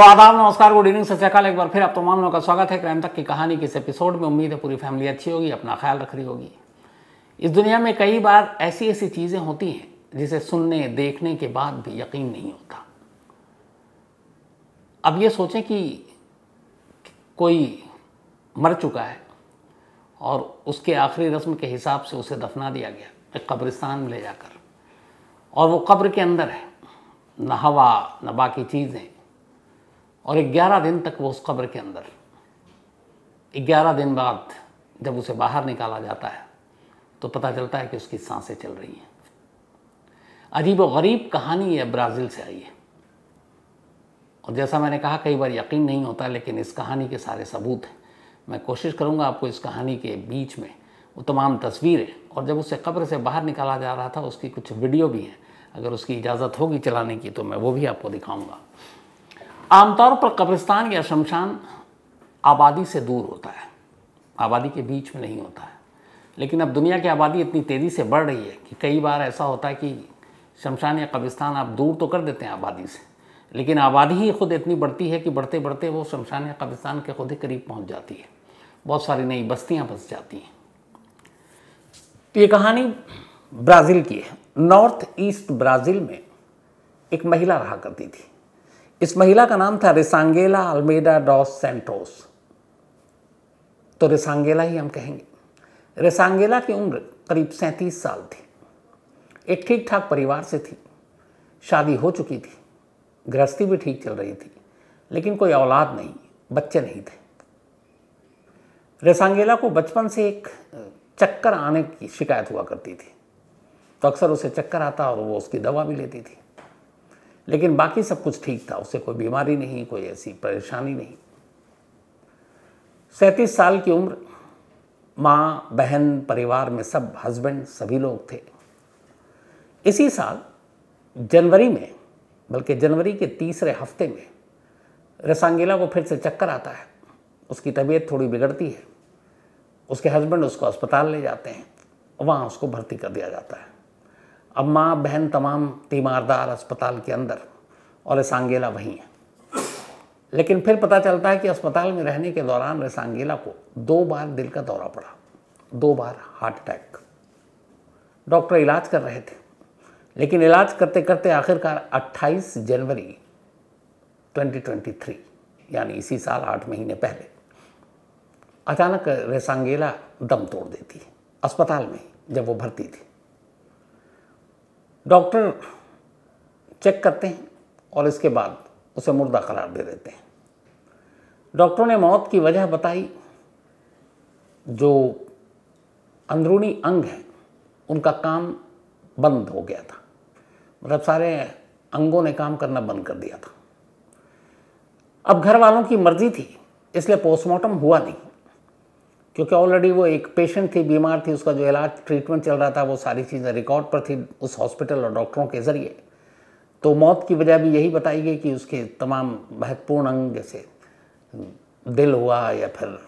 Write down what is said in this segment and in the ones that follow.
तो आदाब नमस्कार गुड इवनिंग सत एक बार फिर आप तमाम लोगों का स्वागत है क्राइम तक की कहानी के इस एपिसोड में उम्मीद है पूरी फैमिली अच्छी होगी अपना ख्याल रख रही होगी इस दुनिया में कई बार ऐसी ऐसी चीज़ें होती हैं जिसे सुनने देखने के बाद भी यकीन नहीं होता अब ये सोचें कि कोई मर चुका है और उसके आखिरी रस्म के हिसाब से उसे दफना दिया गया एक कब्रिस्तान में ले जाकर और वो कब्र के अंदर है न हवा न बाकी चीज़ें और 11 दिन तक वो उस कब्र के अंदर 11 दिन बाद जब उसे बाहर निकाला जाता है तो पता चलता है कि उसकी सांसें चल रही हैं अजीब व गरीब कहानी है ब्राज़ील से आई है और जैसा मैंने कहा कई बार यकीन नहीं होता लेकिन इस कहानी के सारे सबूत हैं मैं कोशिश करूँगा आपको इस कहानी के बीच में वो तमाम तस्वीरें और जब उसे कब्र से बाहर निकाला जा रहा था उसकी कुछ वीडियो भी हैं अगर उसकी इजाज़त होगी चलाने की तो मैं वो भी आपको दिखाऊँगा आमतौर पर कब्रिस्तान या शमशान आबादी से दूर होता है आबादी के बीच में नहीं होता है लेकिन अब दुनिया की आबादी इतनी तेज़ी से बढ़ रही है कि कई बार ऐसा होता है कि शमशान या कब्रिस्तान आप दूर तो कर देते हैं आबादी से लेकिन आबादी ही खुद इतनी बढ़ती है कि बढ़ते बढ़ते वो शमशान या कब्रिस्तान के खुद ही करीब पहुंच जाती है बहुत सारी नई बस्तियां बस जाती हैं तो ये कहानी ब्राज़ील की है नॉर्थ ईस्ट ब्राज़ील में एक महिला रहा करती थी इस महिला का नाम था रिसांगेला अल्मेडा डॉस सेंटोस तो रिसांगेला ही हम कहेंगे रिसांगेला की उम्र करीब सैंतीस साल थी एक ठीक ठाक परिवार से थी शादी हो चुकी थी गृहस्थी भी ठीक चल रही थी लेकिन कोई औलाद नहीं बच्चे नहीं थे रेसांगेला को बचपन से एक चक्कर आने की शिकायत हुआ करती थी तो अक्सर उसे चक्कर आता और वो उसकी दवा भी लेती थी लेकिन बाकी सब कुछ ठीक था उसे कोई बीमारी नहीं कोई ऐसी परेशानी नहीं सैंतीस साल की उम्र माँ बहन परिवार में सब हस्बैंड सभी लोग थे इसी साल जनवरी में बल्कि जनवरी के तीसरे हफ्ते में रसांगीला को फिर से चक्कर आता है उसकी तबीयत थोड़ी बिगड़ती है उसके हस्बैंड उसको अस्पताल ले जाते हैं वहाँ उसको भर्ती कर दिया जाता है अब माँ बहन तमाम तीमारदार अस्पताल के अंदर और रसांगेला वहीं है लेकिन फिर पता चलता है कि अस्पताल में रहने के दौरान रसांगेला को दो बार दिल का दौरा पड़ा दो बार हार्ट अटैक डॉक्टर इलाज कर रहे थे लेकिन इलाज करते करते आखिरकार 28 जनवरी 2023 यानी इसी साल आठ महीने पहले अचानक रेसांगेला दम तोड़ देती है अस्पताल में जब वो भर्ती थी डॉक्टर चेक करते हैं और इसके बाद उसे मुर्दा करार दे देते हैं डॉक्टरों ने मौत की वजह बताई जो अंदरूनी अंग हैं उनका काम बंद हो गया था मतलब सारे अंगों ने काम करना बंद कर दिया था अब घर वालों की मर्जी थी इसलिए पोस्टमार्टम हुआ नहीं क्योंकि ऑलरेडी वो एक पेशेंट थी बीमार थी उसका जो इलाज ट्रीटमेंट चल रहा था वो सारी चीज़ें रिकॉर्ड पर थी उस हॉस्पिटल और डॉक्टरों के ज़रिए तो मौत की वजह भी यही बताई गई कि उसके तमाम महत्वपूर्ण अंग जैसे हम्म, दिल हुआ या फिर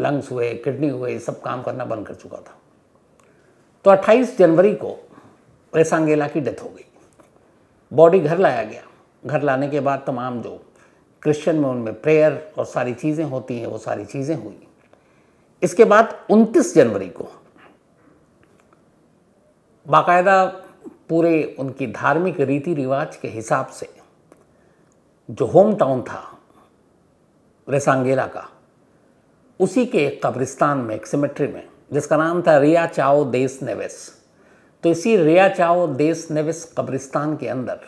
लंग्स हुए किडनी हुए सब काम करना बंद कर चुका था तो 28 जनवरी को रेसांगेला की डेथ हो गई बॉडी घर लाया गया घर लाने के बाद तमाम जो क्रिश्चियन में उनमें प्रेयर और सारी चीज़ें होती हैं वो सारी चीज़ें हुई इसके बाद 29 जनवरी को बाकायदा पूरे उनकी धार्मिक रीति रिवाज के हिसाब से जो होम टाउन था रेसांगेला का उसी के एक कब्रिस्तान में एक सिमेट्री में जिसका नाम था रिया चाओ देस नेवेस तो इसी रिया चाओ देस नेवेस कब्रिस्तान के अंदर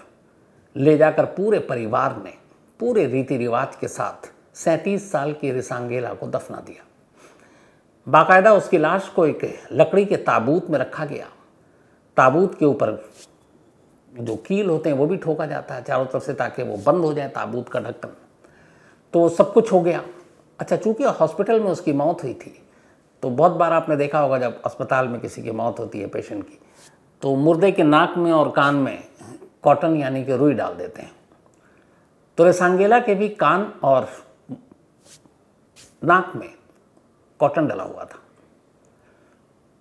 ले जाकर पूरे परिवार ने पूरे रीति रिवाज के साथ सैंतीस साल की रिसांगेला को दफना दिया बाकायदा उसकी लाश को एक लकड़ी के ताबूत में रखा गया ताबूत के ऊपर जो कील होते हैं वो भी ठोका जाता है चारों तरफ से ताकि वो बंद हो जाए ताबूत का ढक्कन तो सब कुछ हो गया अच्छा चूंकि हॉस्पिटल में उसकी मौत हुई थी तो बहुत बार आपने देखा होगा जब अस्पताल में किसी की मौत होती है पेशेंट की तो मुर्दे के नाक में और कान में कॉटन यानी कि रुई डाल देते हैं तो रेसांगेला के भी कान और नाक में कॉटन डला हुआ था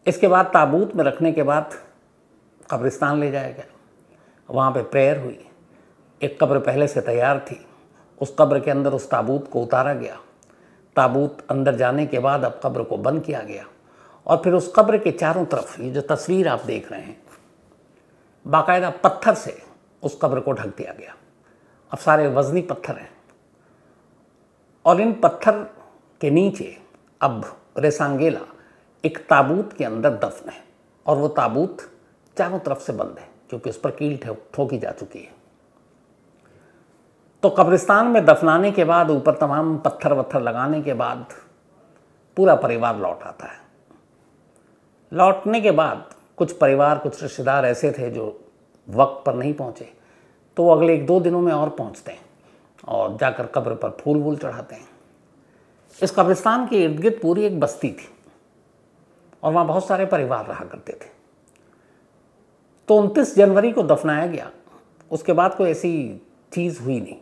इसके बाद ताबूत में रखने के बाद कब्रिस्तान ले जाया गया वहाँ पे प्रेयर हुई एक कब्र पहले से तैयार थी उस कब्र के अंदर उस ताबूत को उतारा गया ताबूत अंदर जाने के बाद अब कब्र को बंद किया गया और फिर उस कब्र के चारों तरफ ये जो तस्वीर आप देख रहे हैं बाकायदा पत्थर से उस कब्र को ढक दिया गया अब सारे वजनी पत्थर हैं और इन पत्थर के नीचे अब रेसांगेला एक ताबूत के अंदर दफन है और वो ताबूत चारों तरफ से बंद है क्योंकि उस पर कील ठोकी जा चुकी है तो कब्रिस्तान में दफनाने के बाद ऊपर तमाम पत्थर वत्थर लगाने के बाद पूरा परिवार लौट आता है लौटने के बाद कुछ परिवार कुछ रिश्तेदार ऐसे थे जो वक्त पर नहीं पहुँचे तो वो अगले एक दो दिनों में और पहुँचते हैं और जाकर कब्र पर फूल वूल चढ़ाते हैं इस कब्रिस्तान के इर्द गिर्द पूरी एक बस्ती थी और वहाँ बहुत सारे परिवार रहा करते थे तो उनतीस जनवरी को दफनाया गया उसके बाद कोई ऐसी चीज़ हुई नहीं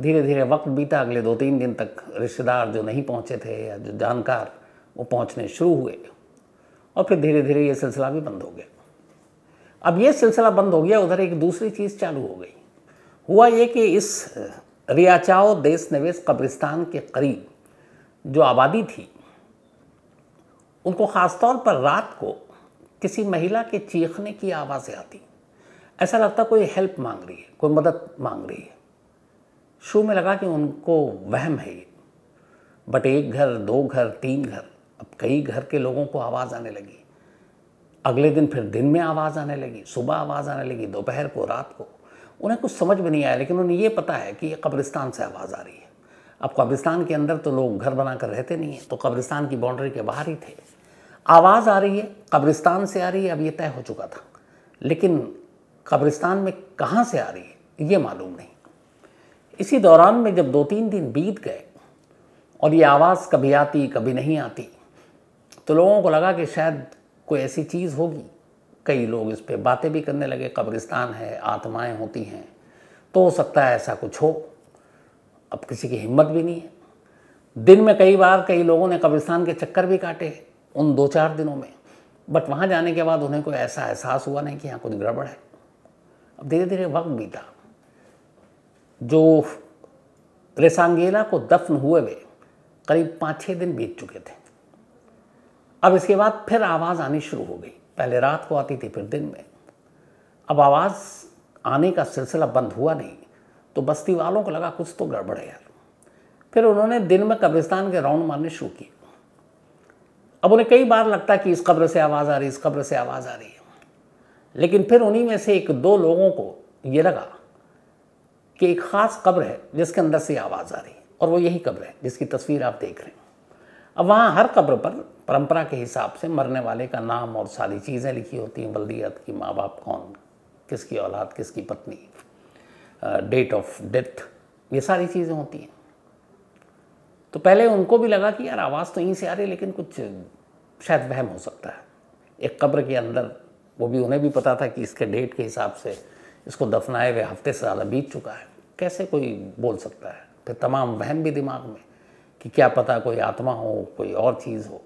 धीरे धीरे वक्त बीता अगले दो तीन दिन तक रिश्तेदार जो नहीं पहुंचे थे या जो जानकार वो पहुंचने शुरू हुए और फिर धीरे धीरे ये सिलसिला भी बंद हो गया अब ये सिलसिला बंद हो गया उधर एक दूसरी चीज़ चालू हो गई हुआ ये कि इस रियाचाओ देश नवेश कब्रिस्तान के करीब जो आबादी थी उनको ख़ासतौर पर रात को किसी महिला के चीखने की आवाज़ें आती ऐसा लगता कोई हेल्प मांग रही है कोई मदद मांग रही है शुरू में लगा कि उनको वहम है ये बट एक घर दो घर तीन घर अब कई घर के लोगों को आवाज़ आने लगी अगले दिन फिर दिन में आवाज़ आने लगी सुबह आवाज़ आने लगी दोपहर को रात को उन्हें कुछ समझ में नहीं आया लेकिन उन्हें ये पता है कि ये कब्रिस्तान से आवाज़ आ रही है अब कब्रिस्तान के अंदर तो लोग घर बनाकर रहते नहीं हैं तो कब्रिस्तान की बाउंड्री के बाहर ही थे आवाज़ आ रही है कब्रिस्तान से आ रही है अब ये तय हो चुका था लेकिन कब्रिस्तान में कहाँ से आ रही है ये मालूम नहीं इसी दौरान में जब दो तीन दिन बीत गए और ये आवाज़ कभी आती कभी नहीं आती तो लोगों को लगा कि शायद कोई ऐसी चीज़ होगी कई लोग इस पर बातें भी करने लगे कब्रिस्तान है आत्माएं होती हैं तो हो सकता है ऐसा कुछ हो अब किसी की हिम्मत भी नहीं है दिन में कई बार कई लोगों ने कब्रिस्तान के चक्कर भी काटे उन दो चार दिनों में बट वहाँ जाने के बाद उन्हें कोई ऐसा एहसास हुआ नहीं कि यहाँ कुछ गड़बड़ है अब धीरे धीरे वक्त बीता जो रेसांगेला को दफन हुए हुए करीब पाँच छः दिन बीत चुके थे अब इसके बाद फिर आवाज़ आनी शुरू हो गई पहले रात को आती थी फिर दिन में अब आवाज़ आने का सिलसिला बंद हुआ नहीं तो बस्ती वालों को लगा कुछ तो गड़बड़ है यार फिर उन्होंने दिन में कब्रिस्तान के राउंड मारने शुरू किए अब उन्हें कई बार लगता कि इस कब्र से आवाज़ आ रही इस कब्र से आवाज़ आ रही है लेकिन फिर उन्हीं में से एक दो लोगों को ये लगा कि एक ख़ास कब्र है जिसके अंदर से आवाज़ आ रही है और वो यही कब्र है जिसकी तस्वीर आप देख रहे हैं अब वहाँ हर कब्र पर परंपरा के हिसाब से मरने वाले का नाम और सारी चीज़ें लिखी होती हैं बल्दियात की माँ बाप कौन किसकी औलाद किसकी पत्नी डेट ऑफ डेथ ये सारी चीज़ें होती हैं तो पहले उनको भी लगा कि यार आवाज़ तो यहीं से आ रही है लेकिन कुछ शायद वहम हो सकता है एक कब्र के अंदर वो भी उन्हें भी पता था कि इसके डेट के हिसाब से इसको दफनाए हुए हफ्ते से ज़्यादा बीत चुका है कैसे कोई बोल सकता है फिर तमाम वहम भी दिमाग में कि क्या पता कोई आत्मा हो कोई और चीज़ हो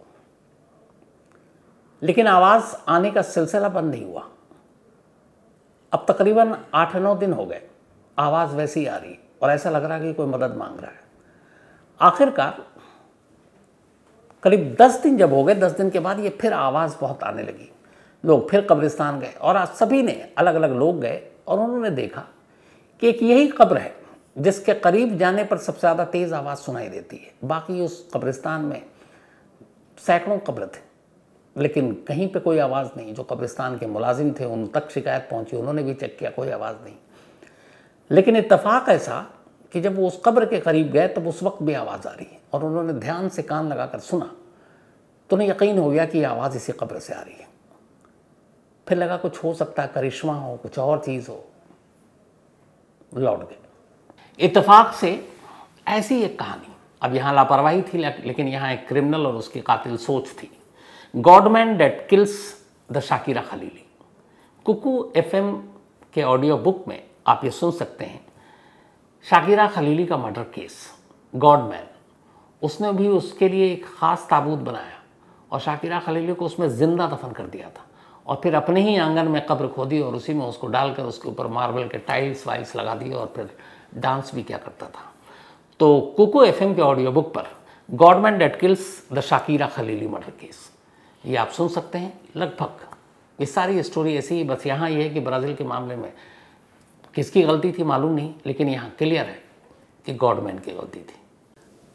लेकिन आवाज़ आने का सिलसिला बंद नहीं हुआ अब तकरीबन आठ नौ दिन हो गए आवाज़ वैसी आ रही और ऐसा लग रहा है कि कोई मदद मांग रहा है आखिरकार करीब दस दिन जब हो गए दस दिन के बाद ये फिर आवाज़ बहुत आने लगी लोग फिर कब्रिस्तान गए और आज सभी ने अलग अलग लोग गए और उन्होंने देखा कि एक यही कब्र है जिसके करीब जाने पर सबसे ज़्यादा तेज़ आवाज़ सुनाई देती है बाकी उस कब्रिस्तान में सैकड़ों कब्र थे लेकिन कहीं पे कोई आवाज़ नहीं जो कब्रिस्तान के मुलाजिम थे उन तक शिकायत पहुंची उन्होंने भी चेक किया कोई आवाज़ नहीं लेकिन इतफाक़ ऐसा कि जब वो उस कब्र के करीब गए तब उस वक्त भी आवाज़ आ रही है और उन्होंने ध्यान से कान लगाकर सुना तो उन्हें यकीन हो गया कि ये आवाज़ इसी कब्र से आ रही है फिर लगा कुछ हो सकता है करिश्मा हो कुछ और चीज़ हो लौट गए इतफाक़ से ऐसी एक कहानी अब यहाँ लापरवाही थी लेकिन यहाँ एक क्रिमिनल और उसकी कातिल सोच थी godman that kills the Shakira Khalili Kuku F के ऑडियो बुक में आप ये सुन सकते हैं शाकिरा खलीली का मर्डर केस गॉडमैन उसने भी उसके लिए एक ख़ास ताबूत बनाया और शाकिरा खलीली को उसमें ज़िंदा दफन कर दिया था और फिर अपने ही आंगन में कब्र खोदी और उसी में उसको डालकर उसके ऊपर मार्बल के टाइल्स वाइल्स लगा दिए और फिर डांस भी किया करता था तो कुको एफ के ऑडियो बुक पर godman that kills the Shakira Khalili murder case ये आप सुन सकते हैं लगभग ये सारी स्टोरी ऐसी ही बस यहाँ ये है कि ब्राज़ील के मामले में किसकी गलती थी मालूम नहीं लेकिन यहाँ क्लियर है कि गवर्नमेंट की गलती थी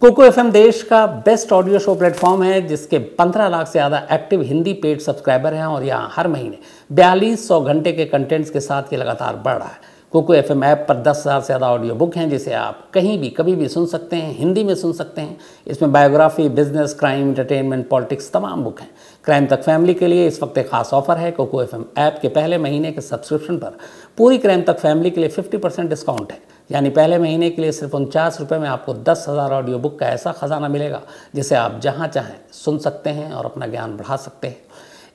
कोको एफ देश का बेस्ट ऑडियो शो प्लेटफॉर्म है जिसके 15 लाख से ज़्यादा एक्टिव हिंदी पेड सब्सक्राइबर हैं और यहाँ हर महीने बयालीस सौ घंटे के कंटेंट्स के साथ ये लगातार बढ़ रहा है कोको एफ एम ऐप पर दस हज़ार से ज़्यादा ऑडियो बुक हैं जिसे आप कहीं भी कभी भी सुन सकते हैं हिंदी में सुन सकते हैं इसमें biography business crime entertainment politics तमाम बुक हैं क्राइम तक फैमिली के लिए इस वक्त एक खास ऑफर है कोको एफ ऐप के पहले महीने के सब्सक्रिप्शन पर पूरी क्राइम तक फैमिली के लिए फिफ्टी परसेंट डिस्काउंट है यानी पहले महीने के लिए सिर्फ उनचास रुपये में आपको दस हज़ार ऑडियो बुक का ऐसा ख़जाना मिलेगा जिसे आप जहाँ चाहें सुन सकते हैं और अपना ज्ञान बढ़ा सकते हैं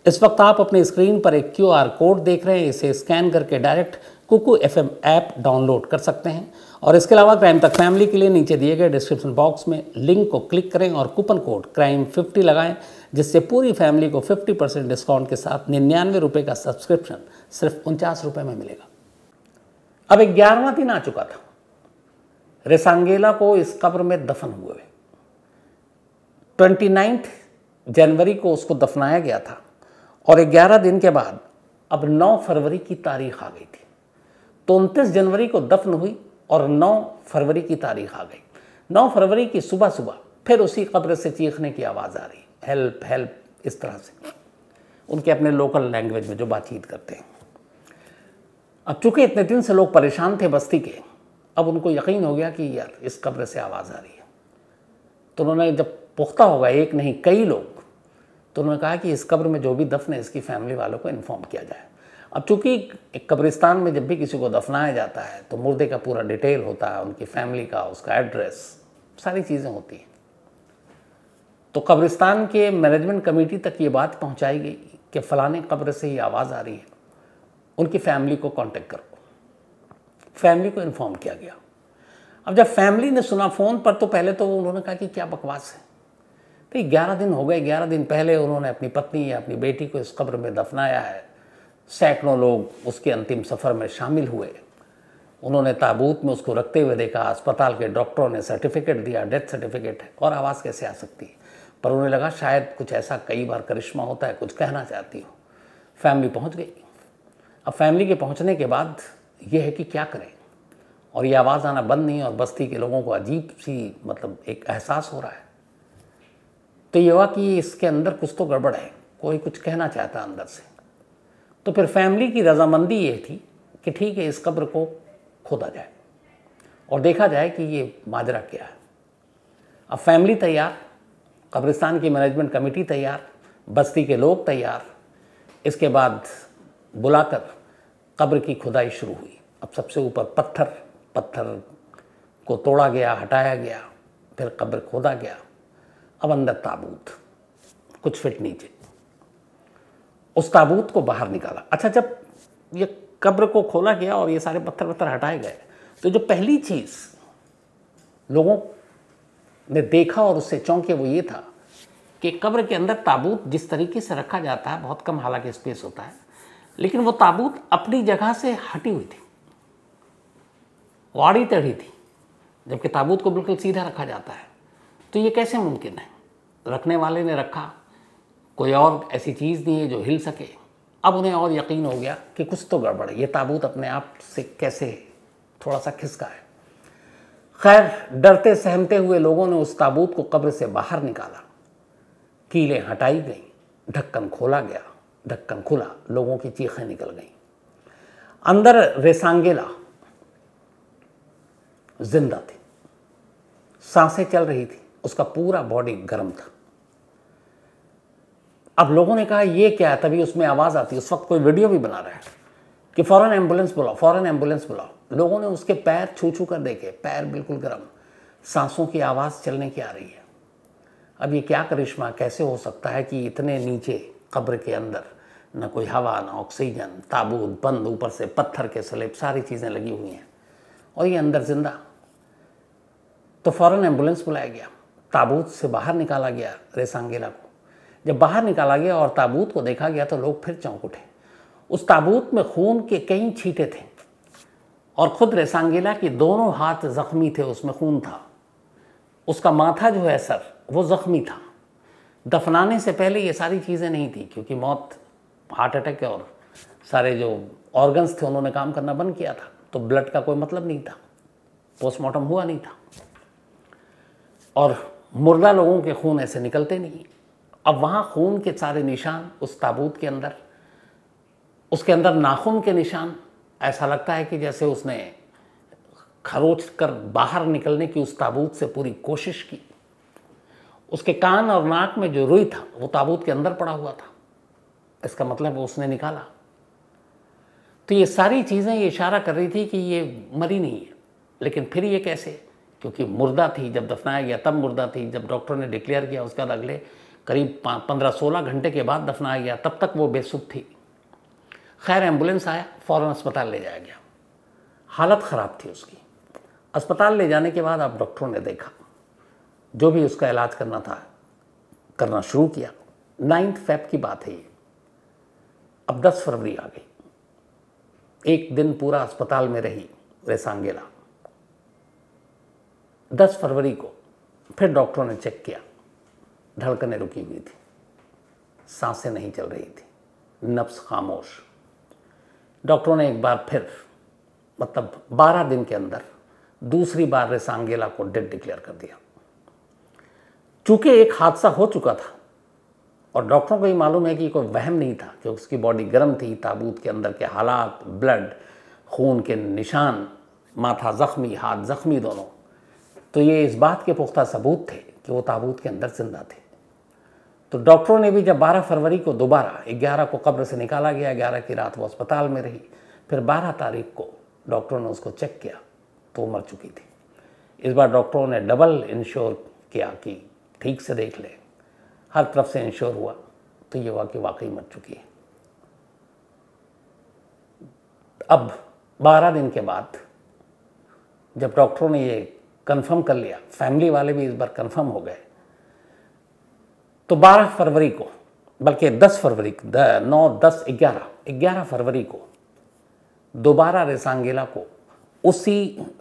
इस वक्त आप अपने स्क्रीन पर एक क्यू कोड देख रहे हैं इसे स्कैन करके direct Kuku F app download कर सकते हैं और इसके अलावा क्राइम तक फैमिली के लिए नीचे दिए गए डिस्क्रिप्शन बॉक्स में लिंक को क्लिक करें और कूपन कोड क्राइम फिफ्टी लगाएं जिससे पूरी फैमिली को फिफ्टी परसेंट डिस्काउंट के साथ निन्यानवे रुपये का सब्सक्रिप्शन सिर्फ उनचास रुपये में मिलेगा अब ग्यारहवा दिन आ चुका था रेसांगेला को इस कब्र में दफन हुए ट्वेंटी नाइन्थ जनवरी को उसको दफनाया गया था और ग्यारह दिन के बाद अब नौ फरवरी की तारीख आ गई थी तो उनतीस जनवरी को दफन हुई और 9 फरवरी की तारीख आ गई 9 फरवरी की सुबह सुबह फिर उसी कब्र से चीखने की आवाज़ आ रही हेल्प हेल्प इस तरह से उनके अपने लोकल लैंग्वेज में जो बातचीत करते हैं अब चूंकि इतने दिन से लोग परेशान थे बस्ती के अब उनको यकीन हो गया कि यार इस कब्र से आवाज़ आ रही है तो उन्होंने जब पुख्ता होगा एक नहीं कई लोग तो उन्होंने कहा कि इस कब्र में जो भी दफन है इसकी फैमिली वालों को इन्फॉर्म किया जाए अब चूंकि एक कब्रिस्तान में जब भी किसी को दफनाया जाता है तो मुर्दे का पूरा डिटेल होता है उनकी फैमिली का उसका एड्रेस सारी चीज़ें होती हैं तो कब्रिस्तान के मैनेजमेंट कमेटी तक ये बात पहुंचाई गई कि फ़लाने कब्र से ही आवाज़ आ रही है उनकी फैमिली को कांटेक्ट करो फैमिली को इन्फॉर्म किया गया अब जब फैमिली ने सुना फ़ोन पर तो पहले तो उन्होंने कहा कि क्या बकवास है भाई ग्यारह दिन हो गए ग्यारह दिन पहले उन्होंने अपनी पत्नी या अपनी बेटी को इस कब्र में दफनाया है सैकड़ों लोग उसके अंतिम सफ़र में शामिल हुए उन्होंने ताबूत में उसको रखते हुए देखा अस्पताल के डॉक्टरों ने सर्टिफिकेट दिया डेथ सर्टिफिकेट है और आवाज़ कैसे आ सकती है पर उन्हें लगा शायद कुछ ऐसा कई बार करिश्मा होता है कुछ कहना चाहती हो फैमिली पहुंच गई अब फैमिली के पहुंचने के बाद ये है कि क्या करें और ये आवाज़ आना बंद नहीं और बस्ती के लोगों को अजीब सी मतलब एक एहसास हो रहा है तो ये हुआ कि इसके अंदर कुछ तो गड़बड़ है कोई कुछ कहना चाहता अंदर से तो फिर फैमिली की रजामंदी ये थी कि ठीक है इस कब्र को खोदा जाए और देखा जाए कि ये माजरा क्या है अब फैमिली तैयार कब्रिस्तान की मैनेजमेंट कमेटी तैयार बस्ती के लोग तैयार इसके बाद बुलाकर कब्र की खुदाई शुरू हुई अब सबसे ऊपर पत्थर पत्थर को तोड़ा गया हटाया गया फिर कब्र खोदा गया अब अंदर ताबूत कुछ फिट नीचे उस ताबूत को बाहर निकाला अच्छा जब ये कब्र को खोला गया और ये सारे पत्थर पत्थर हटाए गए तो जो पहली चीज़ लोगों ने देखा और उससे चौंके वो ये था कि कब्र के अंदर ताबूत जिस तरीके से रखा जाता है बहुत कम हालांकि स्पेस होता है लेकिन वो ताबूत अपनी जगह से हटी हुई थी वाड़ी टढ़ी थी जबकि ताबूत को बिल्कुल सीधा रखा जाता है तो ये कैसे मुमकिन है रखने वाले ने रखा कोई और ऐसी चीज़ नहीं है जो हिल सके अब उन्हें और यकीन हो गया कि कुछ तो गड़बड़ है ये ताबूत अपने आप से कैसे थोड़ा सा खिसका है खैर डरते सहमते हुए लोगों ने उस ताबूत को कब्र से बाहर निकाला कीलें हटाई गईं ढक्कन खोला गया ढक्कन खुला लोगों की चीखें निकल गईं अंदर रेसांगेला जिंदा थी सांसें चल रही थी उसका पूरा बॉडी गर्म था अब लोगों ने कहा ये क्या है तभी उसमें आवाज़ आती है उस वक्त कोई वीडियो भी बना रहा है कि फ़ौरन एम्बुलेंस बुलाओ फ़ौरन एम्बुलेंस बुलाओ लोगों ने उसके पैर छू छू कर देखे पैर बिल्कुल गर्म सांसों की आवाज़ चलने की आ रही है अब ये क्या करिश्मा कैसे हो सकता है कि इतने नीचे कब्र के अंदर न कोई हवा ना ऑक्सीजन ताबूत बंद ऊपर से पत्थर के स्लेब सारी चीज़ें लगी हुई हैं और ये अंदर जिंदा तो फ़ौरन एम्बुलेंस बुलाया गया ताबूत से बाहर निकाला गया रेसांगेला को जब बाहर निकाला गया और ताबूत को देखा गया तो लोग फिर चौंक उठे उस ताबूत में खून के कई छींटे थे और ख़ुद रेसांगीला के दोनों हाथ ज़ख्मी थे उसमें खून था उसका माथा जो है सर वो ज़ख्मी था दफनाने से पहले ये सारी चीज़ें नहीं थी क्योंकि मौत हार्ट अटैक और सारे जो ऑर्गन्स थे उन्होंने काम करना बंद किया था तो ब्लड का कोई मतलब नहीं था पोस्टमार्टम हुआ नहीं था और मुर्दा लोगों के खून ऐसे निकलते नहीं अब वहां खून के सारे निशान उस ताबूत के अंदर उसके अंदर नाखून के निशान ऐसा लगता है कि जैसे उसने खरोच कर बाहर निकलने की उस ताबूत से पूरी कोशिश की उसके कान और नाक में जो रुई था वो ताबूत के अंदर पड़ा हुआ था इसका मतलब उसने निकाला तो ये सारी चीज़ें ये इशारा कर रही थी कि ये मरी नहीं है लेकिन फिर ये कैसे क्योंकि मुर्दा थी जब दफनाया गया तब मुर्दा थी जब डॉक्टर ने डिक्लेयर किया उसके बाद अगले करीब पंद्रह सोलह घंटे के बाद दफनाया गया तब तक वो बेसुध थी खैर एम्बुलेंस आया फ़ौरन अस्पताल ले जाया गया हालत ख़राब थी उसकी अस्पताल ले जाने के बाद आप डॉक्टरों ने देखा जो भी उसका इलाज करना था करना शुरू किया नाइन्थ फेब की बात है ये अब दस फरवरी आ गई एक दिन पूरा अस्पताल में रही रेसांगेला दस फरवरी को फिर डॉक्टरों ने चेक किया धड़कने रुकी हुई थी सांसें नहीं चल रही थी नफ्स खामोश डॉक्टरों ने एक बार फिर मतलब 12 दिन के अंदर दूसरी बार रेसांगेला को डेड डिक्लेयर कर दिया चूंकि एक हादसा हो चुका था और डॉक्टरों को ये मालूम है कि कोई वहम नहीं था कि उसकी बॉडी गर्म थी ताबूत के अंदर के हालात ब्लड खून के निशान माथा ज़ख्मी हाथ ज़ख्मी दोनों तो ये इस बात के पुख्ता सबूत थे कि वो ताबूत के अंदर जिंदा थे तो डॉक्टरों ने भी जब 12 फरवरी को दोबारा 11 को कब्र से निकाला गया 11 की रात वो अस्पताल में रही फिर 12 तारीख को डॉक्टरों ने उसको चेक किया तो मर चुकी थी इस बार डॉक्टरों ने डबल इंश्योर किया कि ठीक से देख लें हर तरफ से इंश्योर हुआ तो ये कि वाकई मर चुकी है अब 12 दिन के बाद जब डॉक्टरों ने ये कंफर्म कर लिया फैमिली वाले भी इस बार कंफर्म हो गए तो 12 फरवरी को बल्कि 10 फरवरी नौ दस ग्यारह ग्यारह फरवरी को दोबारा रेसांगेला को उसी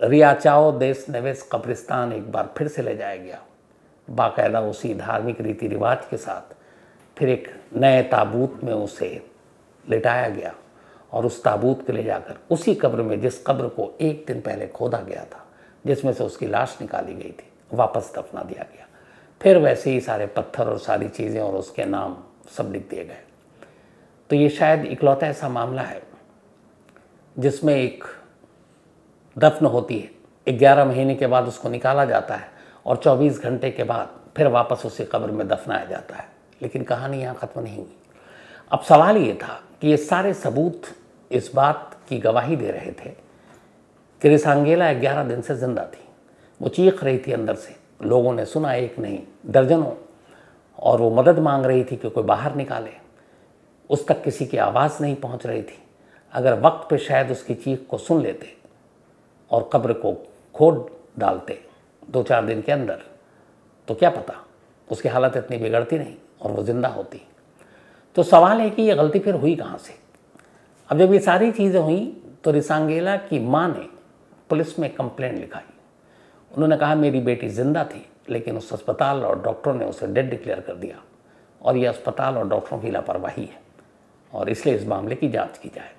रियाचाओ देश नवेश कब्रिस्तान एक बार फिर से ले जाया गया बाकायदा उसी धार्मिक रीति रिवाज के साथ फिर एक नए ताबूत में उसे लिटाया गया और उस ताबूत के ले जाकर उसी कब्र में जिस कब्र को एक दिन पहले खोदा गया था जिसमें से उसकी लाश निकाली गई थी वापस दफना दिया गया फिर वैसे ही सारे पत्थर और सारी चीज़ें और उसके नाम सब लिख दिए गए तो ये शायद इकलौता ऐसा मामला है जिसमें एक दफन होती है ग्यारह महीने के बाद उसको निकाला जाता है और 24 घंटे के बाद फिर वापस उसे कब्र में दफनाया जाता है लेकिन कहानी यहाँ ख़त्म नहीं हुई अब सवाल ये था कि ये सारे सबूत इस बात की गवाही दे रहे थे कि रिसांगेला ग्यारह दिन से ज़िंदा थी वो चीख रही थी अंदर से लोगों ने सुना एक नहीं दर्जनों और वो मदद मांग रही थी कि कोई बाहर निकाले उस तक किसी की आवाज़ नहीं पहुंच रही थी अगर वक्त पे शायद उसकी चीख को सुन लेते और कब्र को खोद डालते दो चार दिन के अंदर तो क्या पता उसकी हालत इतनी बिगड़ती नहीं और वो ज़िंदा होती तो सवाल है कि ये गलती फिर हुई कहाँ से अब जब ये सारी चीज़ें हुई तो रिसांगेला की माँ ने पुलिस में कंप्लेंट लिखाई उन्होंने कहा मेरी बेटी जिंदा थी लेकिन उस अस्पताल और डॉक्टरों ने उसे डेड डिक्लेयर कर दिया और यह अस्पताल और डॉक्टरों की लापरवाही है और इसलिए इस मामले की जांच की जाए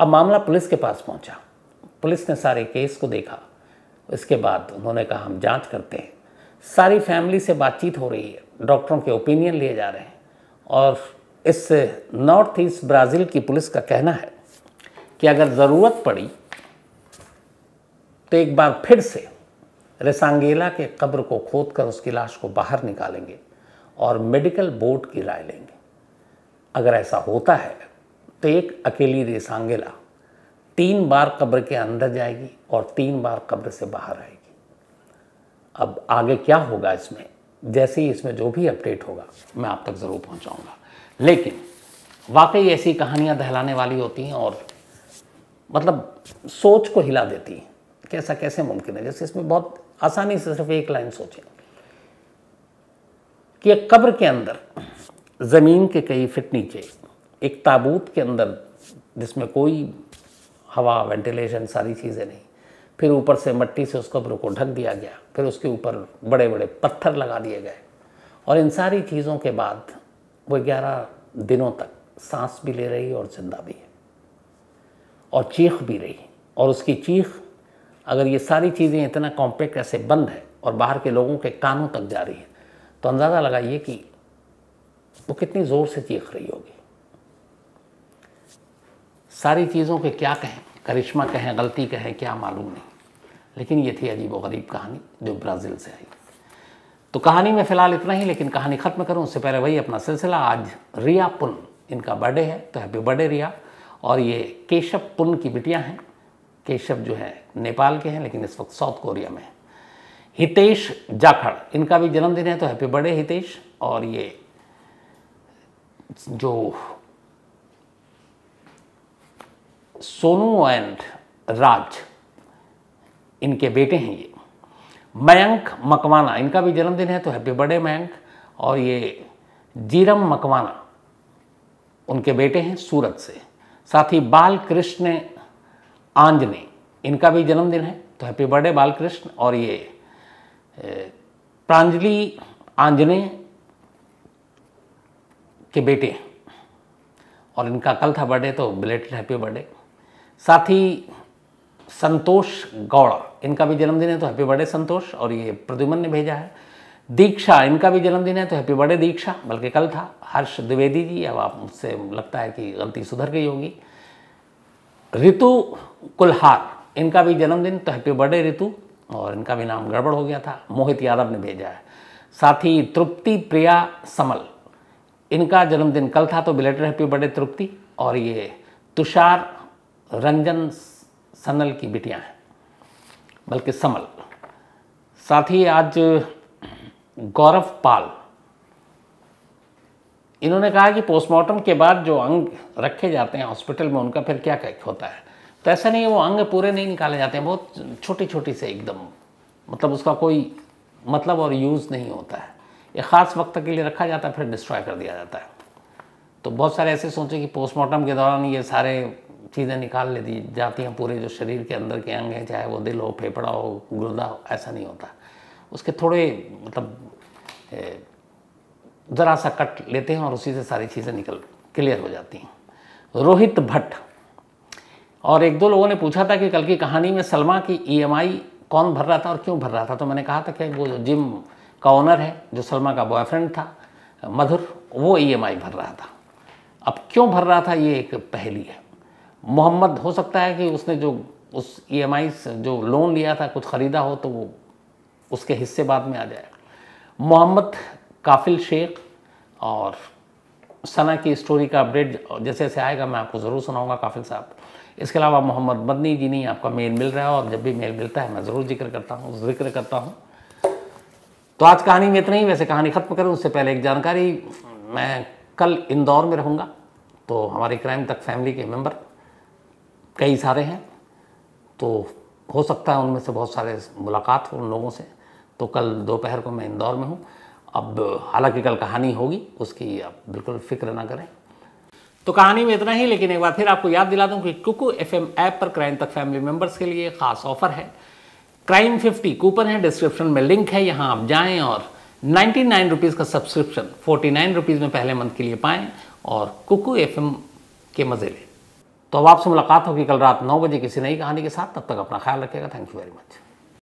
अब मामला पुलिस के पास पहुंचा पुलिस ने सारे केस को देखा इसके बाद उन्होंने कहा हम जांच करते हैं सारी फैमिली से बातचीत हो रही है डॉक्टरों के ओपिनियन लिए जा रहे हैं और इस नॉर्थ ईस्ट ब्राज़ील की पुलिस का कहना है कि अगर ज़रूरत पड़ी तो एक बार फिर से रेसांगेला के कब्र को खोद कर उसकी लाश को बाहर निकालेंगे और मेडिकल बोर्ड की राय लेंगे अगर ऐसा होता है तो एक अकेली रेसांगेला तीन बार कब्र के अंदर जाएगी और तीन बार कब्र से बाहर आएगी अब आगे क्या होगा इसमें जैसे ही इसमें जो भी अपडेट होगा मैं आप तक ज़रूर पहुंचाऊंगा लेकिन वाकई ऐसी कहानियां दहलाने वाली होती हैं और मतलब सोच को हिला देती हैं कैसा कैसे मुमकिन है जैसे इसमें बहुत आसानी से सिर्फ एक लाइन सोचें कि एक कब्र के अंदर ज़मीन के कई फिट नीचे एक ताबूत के अंदर जिसमें कोई हवा वेंटिलेशन सारी चीज़ें नहीं फिर ऊपर से मट्टी से उस कब्र को ढक दिया गया फिर उसके ऊपर बड़े बड़े पत्थर लगा दिए गए और इन सारी चीज़ों के बाद वो ग्यारह दिनों तक सांस भी ले रही और ज़िंदा भी है और चीख भी रही और उसकी चीख अगर ये सारी चीज़ें इतना कॉम्पैक्ट ऐसे बंद है और बाहर के लोगों के कानों तक जा रही है तो अंदाज़ा लगाइए कि वो कितनी ज़ोर से चीख रही होगी सारी चीज़ों के क्या कहें करिश्मा कहें गलती कहें क्या मालूम नहीं लेकिन ये थी अजीब व गरीब कहानी जो ब्राज़ील से आई तो कहानी में फ़िलहाल इतना ही लेकिन कहानी ख़त्म करूँ उससे पहले वही अपना सिलसिला आज रिया पुन इनका बर्थडे है तो हैप्पी बर्थडे रिया और ये केशव पुन की बिटिया हैं केशव जो है नेपाल के हैं लेकिन इस वक्त साउथ कोरिया में हितेश जाखड़ इनका भी जन्मदिन है तो हैप्पी बर्थडे हितेश और ये जो सोनू एंड राज इनके बेटे हैं ये मयंक मकवाना इनका भी जन्मदिन है तो हैप्पी बर्थडे मयंक और ये जीरम मकवाना उनके बेटे हैं सूरत से साथ ही बाल कृष्ण आंजने इनका भी जन्मदिन है तो हैप्पी बर्थडे बालकृष्ण और ये प्रांजलि आंजने के बेटे और इनका कल था बर्थडे तो बिलेटेड हैप्पी बर्थडे साथ ही संतोष गौड़ा इनका भी जन्मदिन है तो हैप्पी बर्थडे संतोष और ये प्रद्युमन ने भेजा है दीक्षा इनका भी जन्मदिन है तो हैप्पी बर्थडे दीक्षा बल्कि कल था हर्ष द्विवेदी जी अब आप मुझसे लगता है कि गलती सुधर गई होगी ऋतु कुल्हार इनका भी जन्मदिन तो हैप्पी बर्थडे ऋतु और इनका भी नाम गड़बड़ हो गया था मोहित यादव ने भेजा है साथ ही तृप्ति प्रिया समल इनका जन्मदिन कल था तो बिलेटर हैप्पी बर्थडे तृप्ति और ये तुषार रंजन सनल की बिटियां हैं बल्कि समल साथ ही आज गौरव पाल इन्होंने कहा कि पोस्टमार्टम के बाद जो अंग रखे जाते हैं हॉस्पिटल में उनका फिर क्या होता है तो ऐसा नहीं है वो अंग पूरे नहीं निकाले जाते हैं बहुत छोटी छोटी से एकदम मतलब उसका कोई मतलब और यूज़ नहीं होता है एक ख़ास वक्त के लिए रखा जाता है फिर डिस्ट्रॉय कर दिया जाता है तो बहुत सारे ऐसे सोचे कि पोस्टमार्टम के दौरान ये सारे चीज़ें निकाल ले दी जाती हैं पूरे जो शरीर के अंदर के अंग हैं चाहे वो दिल हो फेफड़ा हो गुर्दा हो ऐसा नहीं होता उसके थोड़े मतलब જરાસા કટ લેતે હે ઓર ઉસી સે સારી ચીજે નિકલ ક્લિયર હો જાતી હૈ રોહિત ભટ ઓર એક દો લોગોને પૂછા થા કે કલ કી કહાની મેં સલમા કી ઈએમઆઈ કોન ભર રહા થા ઓર ક્યો ભર રહા થા તો મેને કહા થા કે વો જીમ કા ઓનર હે જો શર્મા કા બોયફ્રેન્ડ થા મધુર વો ઈએમઆઈ ભર રહા થા અબ ક્યો ભર રહા થા યે એક પહેલી હે મુહમ્મદ હો સકતા હે કે ઉસને જો ઉસ ઈએમઆઈ જો લોન લિયા થા kuch ખરીદા હો તો ઉસકે હિસ્સે બાદ મે આ જાયે મુહમ્મદ काफिल शेख और सना की स्टोरी का अपडेट जैसे जैसे आएगा मैं आपको ज़रूर सुनाऊंगा काफिल साहब इसके अलावा मोहम्मद मदनी जी ने आपका मेल मिल रहा है और जब भी मेल मिलता है मैं ज़रूर जिक्र करता हूँ जिक्र करता हूँ तो आज कहानी में इतना ही वैसे कहानी ख़त्म करें उससे पहले एक जानकारी मैं कल इंदौर में रहूँगा तो हमारे क्राइम तक फैमिली के मेम्बर कई सारे हैं तो हो सकता है उनमें से बहुत सारे मुलाकात हो उन लोगों से तो कल दोपहर को मैं इंदौर में हूँ अब हालांकि कल कहानी होगी उसकी आप बिल्कुल फिक्र ना करें तो कहानी में इतना ही लेकिन एक बार फिर आपको याद दिला दूं कि कुकू एफ एम ऐप पर क्राइम तक फैमिली मेंबर्स के लिए खास ऑफर है क्राइम 50 कूपन है डिस्क्रिप्शन में लिंक है यहाँ आप जाएं और नाइन्टी नाइन रुपीज़ का सब्सक्रिप्शन फोर्टी नाइन रुपीज़ में पहले मंथ के लिए पाएं और कुकू एफ के मज़े लें तो अब आपसे मुलाकात होगी कल रात नौ बजे किसी नई कहानी के साथ तब तक अपना ख्याल रखेगा थैंक यू वेरी मच